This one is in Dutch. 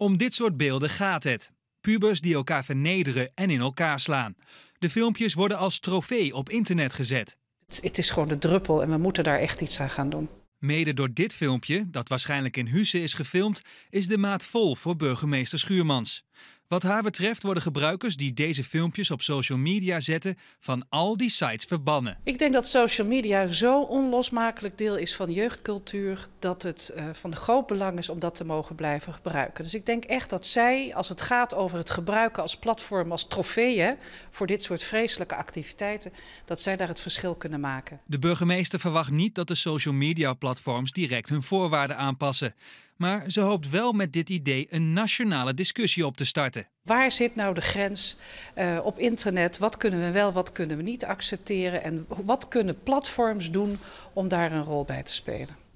Om dit soort beelden gaat het. Pubers die elkaar vernederen en in elkaar slaan. De filmpjes worden als trofee op internet gezet. Het, is gewoon de druppel en we moeten daar echt iets aan gaan doen. Mede door dit filmpje, dat waarschijnlijk in Husse is gefilmd, is de maat vol voor burgemeester Schuurmans. Wat haar betreft worden gebruikers die deze filmpjes op social media zetten van al die sites verbannen. Ik denk dat social media zo onlosmakelijk deel is van jeugdcultuur dat het eh, van groot belang is om dat te mogen blijven gebruiken. Dus ik denk echt dat zij, als het gaat over het gebruiken als platform, als trofeeën voor dit soort vreselijke activiteiten, dat zij daar het verschil kunnen maken. De burgemeester verwacht niet dat de social media platforms direct hun voorwaarden aanpassen maar ze hoopt wel met dit idee een nationale discussie op te starten. Waar zit nou de grens eh, op internet? Wat kunnen we wel, wat kunnen we niet accepteren? En wat kunnen platforms doen om daar een rol bij te spelen?